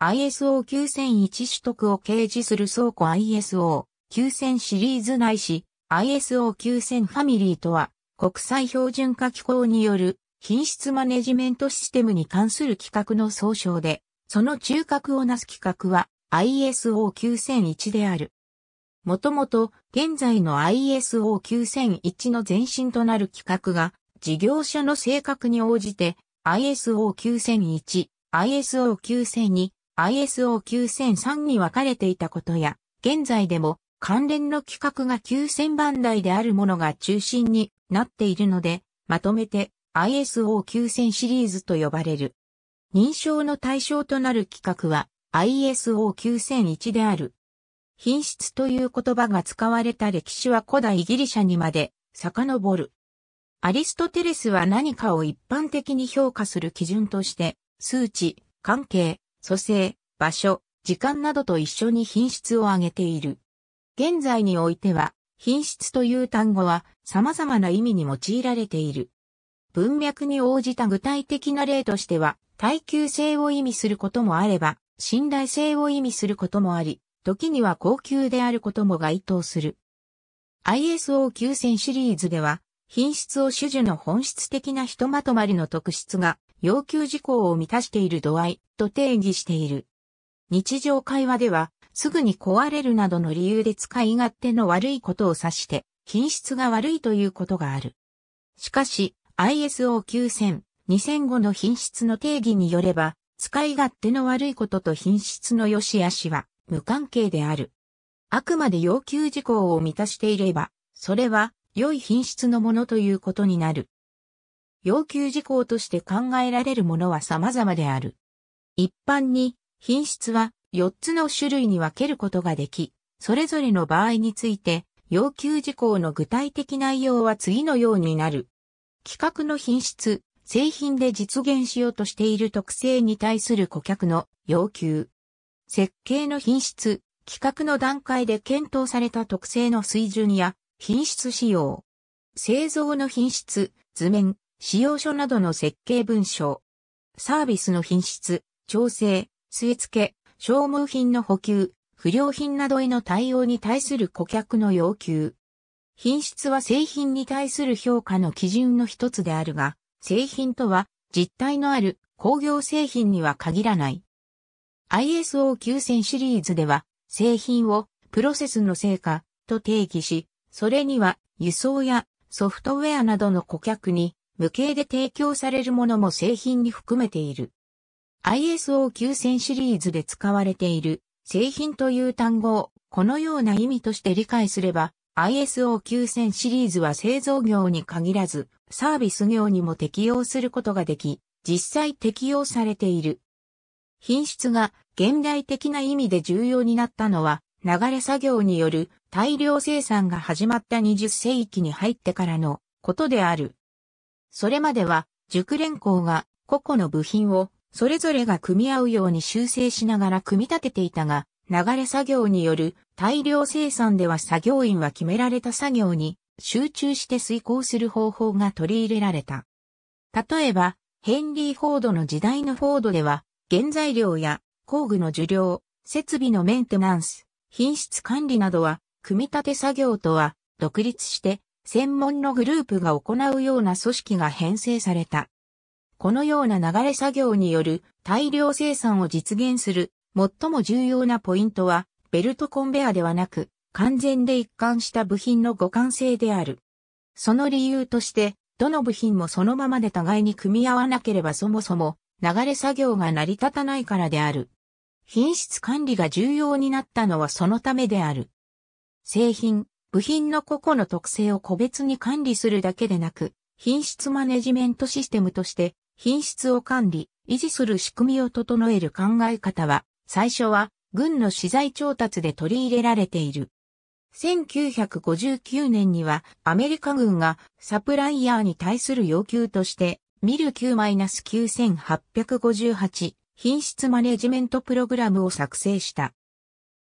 ISO9001 取得を掲示する倉庫 ISO9000 シリーズ内いし ISO9000 ファミリーとは国際標準化機構による品質マネジメントシステムに関する企画の総称で、その中核をなす企画は ISO9001 である。もともと現在の ISO9001 の前身となる企画が事業者の性格に応じて ISO9001、ISO9002、ISO9003 に分かれていたことや、現在でも関連の規格が9000番台であるものが中心になっているので、まとめて ISO9000 シリーズと呼ばれる。認証の対象となる規格は ISO9001 である。品質という言葉が使われた歴史は古代ギリシャにまで遡る。アリストテレスは何かを一般的に評価する基準として、数値、関係、組成、場所、時間などと一緒に品質を上げている。現在においては、品質という単語は様々な意味に用いられている。文脈に応じた具体的な例としては、耐久性を意味することもあれば、信頼性を意味することもあり、時には高級であることも該当する。ISO9000 シリーズでは、品質を種樹の本質的なひとまとまりの特質が要求事項を満たしている度合いと定義している。日常会話ではすぐに壊れるなどの理由で使い勝手の悪いことを指して品質が悪いということがある。しかし ISO9000 2005の品質の定義によれば使い勝手の悪いことと品質の良し悪しは無関係である。あくまで要求事項を満たしていれば、それは良い品質のものということになる。要求事項として考えられるものは様々である。一般に品質は4つの種類に分けることができ、それぞれの場合について要求事項の具体的内容は次のようになる。企画の品質、製品で実現しようとしている特性に対する顧客の要求。設計の品質、企画の段階で検討された特性の水準や品質仕様。製造の品質、図面、仕様書などの設計文書。サービスの品質、調整、据え付け、消耗品の補給、不良品などへの対応に対する顧客の要求。品質は製品に対する評価の基準の一つであるが、製品とは実体のある工業製品には限らない。ISO9000 シリーズでは製品をプロセスの成果と定義し、それには輸送やソフトウェアなどの顧客に無形で提供されるものも製品に含めている。ISO 9000シリーズで使われている製品という単語をこのような意味として理解すれば ISO 9000シリーズは製造業に限らずサービス業にも適用することができ実際適用されている。品質が現代的な意味で重要になったのは流れ作業による大量生産が始まった20世紀に入ってからのことである。それまでは、熟練工が個々の部品をそれぞれが組み合うように修正しながら組み立てていたが、流れ作業による大量生産では作業員は決められた作業に集中して遂行する方法が取り入れられた。例えば、ヘンリー・フォードの時代のフォードでは、原材料や工具の受領、設備のメンテナンス、品質管理などは組み立て作業とは、独立して、専門のグループが行うような組織が編成された。このような流れ作業による大量生産を実現する最も重要なポイントは、ベルトコンベアではなく、完全で一貫した部品の互換性である。その理由として、どの部品もそのままで互いに組み合わなければそもそも流れ作業が成り立たないからである。品質管理が重要になったのはそのためである。製品、部品の個々の特性を個別に管理するだけでなく、品質マネジメントシステムとして、品質を管理、維持する仕組みを整える考え方は、最初は、軍の資材調達で取り入れられている。1959年にはアメリカ軍がサプライヤーに対する要求としてミル9-9858品質マネジメントプログラムを作成した。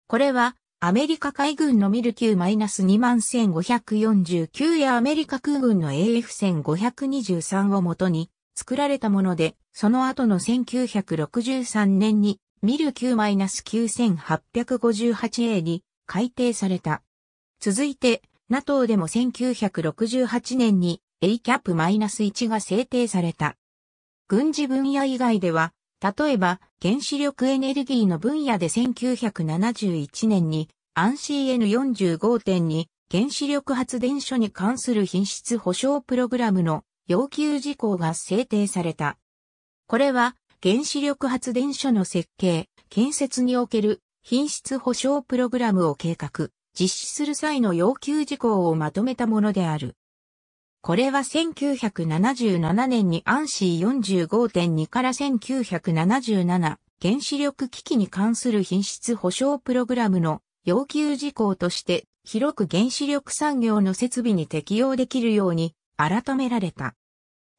これはアメリカ海軍のミルキュー -21549 やアメリカ空軍の AF1523 をもとに作られたもので、その後の1963年にミルキュー -9858A に改定された。続いて、NATO でも1968年に ACAP-1 が制定された。軍事分野以外では、例えば、原子力エネルギーの分野で1971年に、アン c n 4 5 2原子力発電所に関する品質保証プログラムの要求事項が制定された。これは、原子力発電所の設計、建設における品質保証プログラムを計画、実施する際の要求事項をまとめたものである。これは1977年にアンシー45.2から1977原子力機器に関する品質保証プログラムの要求事項として広く原子力産業の設備に適用できるように改められた。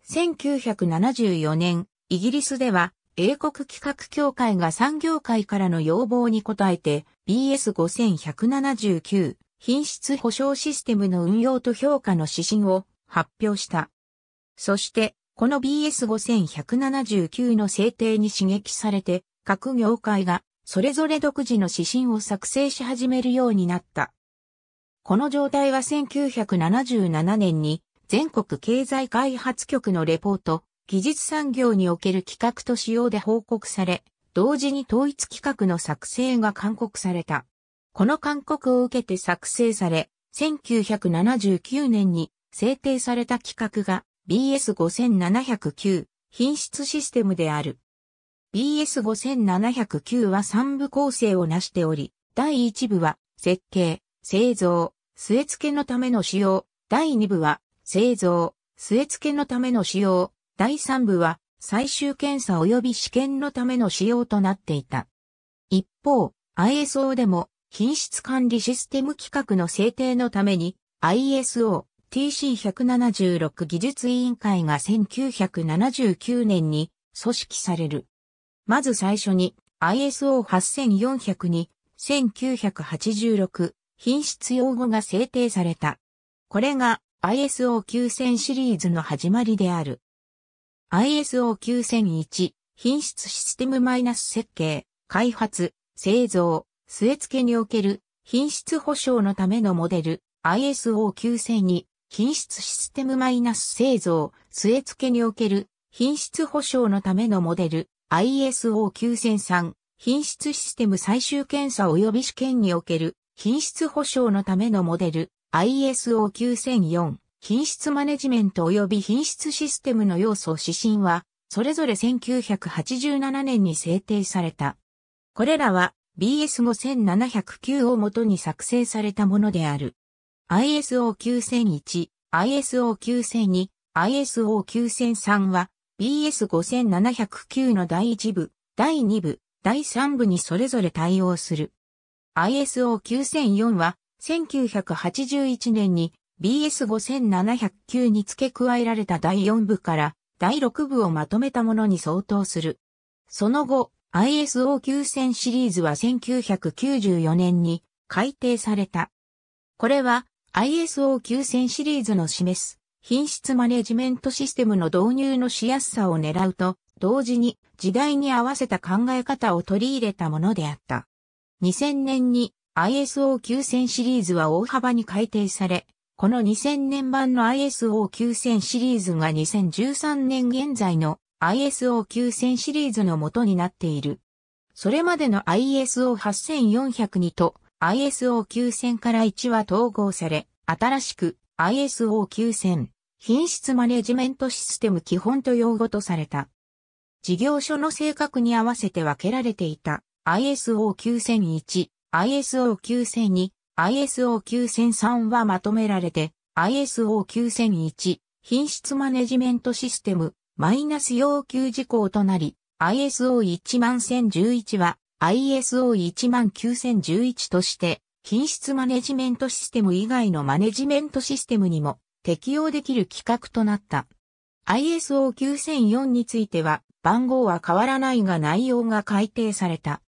1974年、イギリスでは英国企画協会が産業界からの要望に応えて BS5179 品質保証システムの運用と評価の指針を発表した。そして、この BS5179 の制定に刺激されて、各業界がそれぞれ独自の指針を作成し始めるようになった。この状態は1977年に全国経済開発局のレポート、技術産業における企画と使用で報告され、同時に統一企画の作成が勧告された。この勧告を受けて作成され、1979年に制定された規格が BS5709 品質システムである。BS5709 は3部構成を成しており、第1部は設計、製造、据え付けのための使用、第2部は製造、据え付けのための使用、第3部は最終検査及び試験のための使用となっていた。一方、ISO でも品質管理システム規格の制定のために ISO TC176 技術委員会が1979年に組織される。まず最初に ISO8400 に1986品質用語が制定された。これが ISO9000 シリーズの始まりである。ISO9001 品質システムマイナス設計、開発、製造、据え付けにおける品質保証のためのモデル ISO9002 品質システムマイナス製造、据え付けにおける品質保証のためのモデル ISO9003 品質システム最終検査及び試験における品質保証のためのモデル ISO9004 品質マネジメント及び品質システムの要素指針はそれぞれ1987年に制定された。これらは BS5709 をもとに作成されたものである。ISO9001、ISO9002、ISO9003 は BS5709 の第1部、第2部、第3部にそれぞれ対応する。ISO9004 は1981年に BS5709 に付け加えられた第4部から第6部をまとめたものに相当する。その後、ISO9000 シリーズは1994年に改定された。これは ISO9000 シリーズの示す品質マネジメントシステムの導入のしやすさを狙うと、同時に時代に合わせた考え方を取り入れたものであった。2000年に ISO9000 シリーズは大幅に改定され、この2000年版の ISO9000 シリーズが2013年現在の ISO9000 シリーズの元になっている。それまでの ISO8400 にと ISO9000 から1は統合され、新しく ISO9000 品質マネジメントシステム基本と用語とされた。事業所の性格に合わせて分けられていた ISO9001、ISO9002、ISO9003 はまとめられて ISO9001 品質マネジメントシステムマイナス要求事項となり ISO11011 は ISO19011 として、品質マネジメントシステム以外のマネジメントシステムにも適用できる規格となった。ISO9004 については、番号は変わらないが内容が改定された。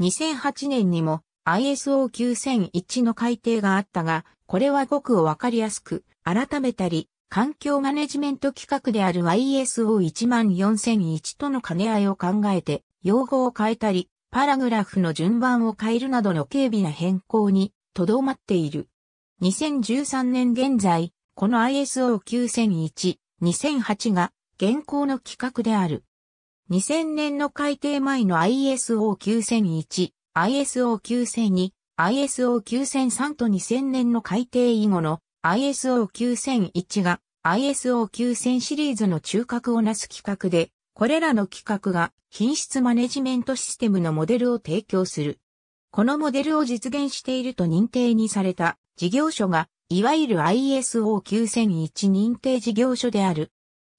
2008年にも ISO9001 の改定があったが、これはごくわかりやすく、改めたり、環境マネジメント規格である ISO14001 との兼ね合いを考えて、用語を変えたり、パラグラフの順番を変えるなどの軽微な変更にとどまっている。2013年現在、この ISO9001、2008が現行の規格である。2000年の改定前の ISO9001、ISO9002、ISO9003 と2000年の改定以後の ISO9001 が ISO9000 シリーズの中核をなす規格でこれらの企画が品質マネジメントシステムのモデルを提供する。このモデルを実現していると認定にされた事業所が、いわゆる ISO9001 認定事業所である。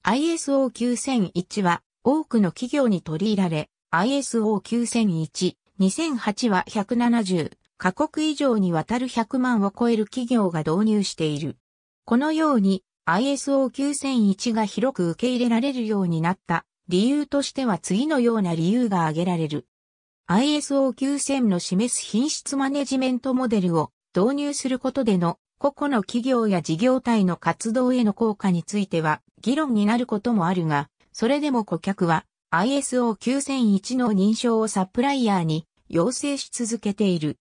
ISO9001 は多くの企業に取り入られ、ISO9001、2008は170、カ国以上にわたる100万を超える企業が導入している。このように ISO9001 が広く受け入れられるようになった理由としては次のような理由が挙げられる。ISO9000 の示す品質マネジメントモデルを導入することでの個々の企業や事業体の活動への効果については議論になることもあるが、それでも顧客は ISO9001 の認証をサプライヤーに要請し続けている。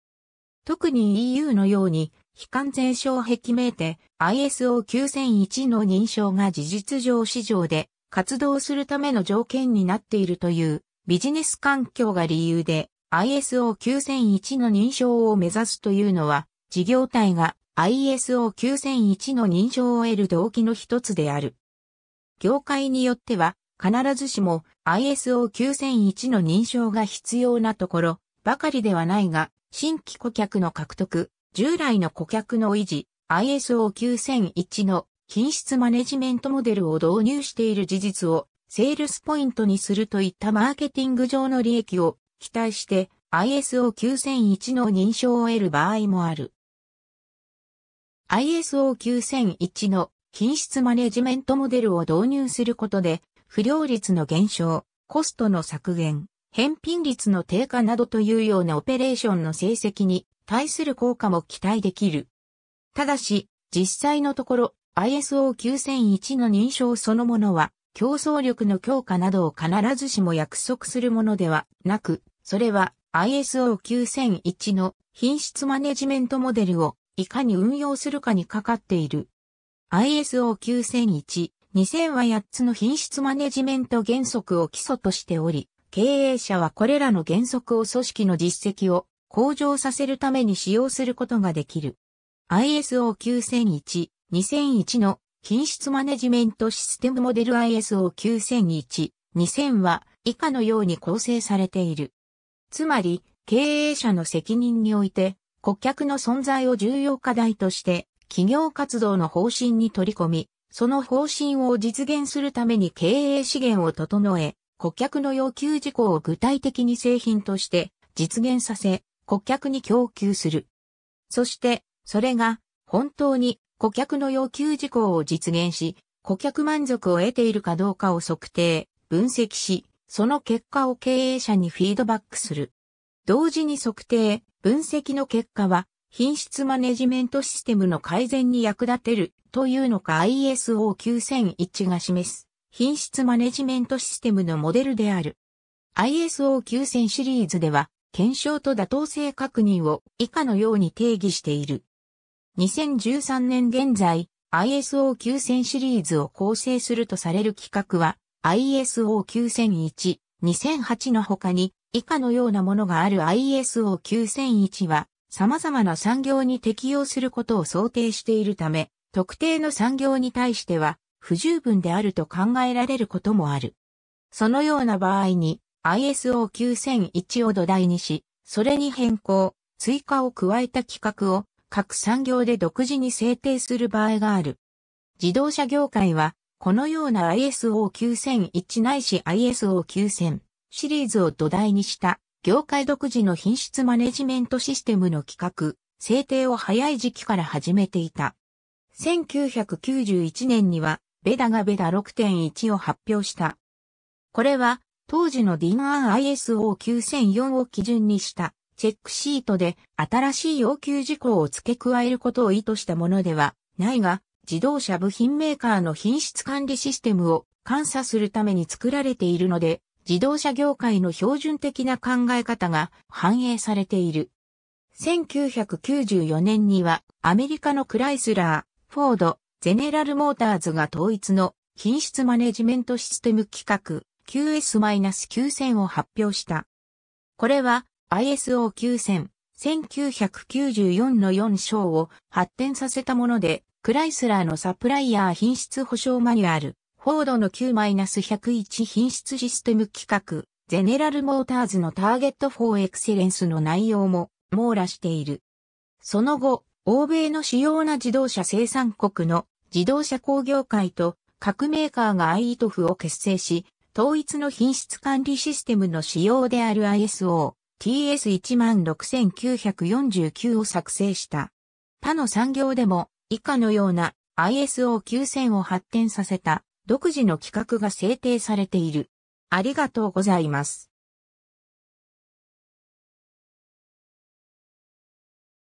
特に EU のように非完全障壁名で ISO9001 の認証が事実上市場で活動するための条件になっているというビジネス環境が理由で ISO9001 の認証を目指すというのは事業体が ISO9001 の認証を得る動機の一つである。業界によっては必ずしも ISO9001 の認証が必要なところばかりではないが、新規顧客の獲得、従来の顧客の維持、ISO9001 の品質マネジメントモデルを導入している事実をセールスポイントにするといったマーケティング上の利益を期待して ISO9001 の認証を得る場合もある。ISO9001 の品質マネジメントモデルを導入することで、不良率の減少、コストの削減、返品率の低下などというようなオペレーションの成績に対する効果も期待できる。ただし、実際のところ、ISO9001 の認証そのものは、競争力の強化などを必ずしも約束するものではなく、それは ISO9001 の品質マネジメントモデルをいかに運用するかにかかっている。ISO9001、2000は8つの品質マネジメント原則を基礎としており、経営者はこれらの原則を組織の実績を向上させるために使用することができる。ISO9001 2001の品質マネジメントシステムモデル ISO9001、2000は以下のように構成されている。つまり、経営者の責任において、顧客の存在を重要課題として、企業活動の方針に取り込み、その方針を実現するために経営資源を整え、顧客の要求事項を具体的に製品として実現させ、顧客に供給する。そして、それが本当に顧客の要求事項を実現し、顧客満足を得ているかどうかを測定、分析し、その結果を経営者にフィードバックする。同時に測定、分析の結果は、品質マネジメントシステムの改善に役立てるというのか ISO9001 が示す品質マネジメントシステムのモデルである。ISO9000 シリーズでは検証と妥当性確認を以下のように定義している。2013年現在、ISO9000 シリーズを構成するとされる規格は、ISO9001、2008の他に、以下のようなものがある ISO9001 は、様々な産業に適用することを想定しているため、特定の産業に対しては、不十分であると考えられることもある。そのような場合に、ISO9001 を土台にし、それに変更、追加を加えた規格を各産業で独自に制定する場合がある。自動車業界は、このような ISO9001 ないし ISO9000 シリーズを土台にした業界独自の品質マネジメントシステムの企画、制定を早い時期から始めていた。1991年には、ベダがベダ6.1を発表した。これは、当時の DIN&ISO9004 を基準にしたチェックシートで新しい要求事項を付け加えることを意図したものではないが、自動車部品メーカーの品質管理システムを監査するために作られているので、自動車業界の標準的な考え方が反映されている。1994年にはアメリカのクライスラー、フォード、ゼネラルモーターズが統一の品質マネジメントシステム規格 QS-9000 を発表した。これは ISO 9000、1994の4章を発展させたもので、クライスラーのサプライヤー品質保証マニュアル、フォードの9-101品質システム規格、ゼネラルモーターズのターゲットフォーエクセレンスの内容も網羅している。その後、欧米の主要な自動車生産国の自動車工業界と各メーカーが IETF を結成し、統一の品質管理システムの仕様である ISO TS16949 を作成した。他の産業でも以下のような ISO9000 を発展させた独自の規格が制定されている。ありがとうございます。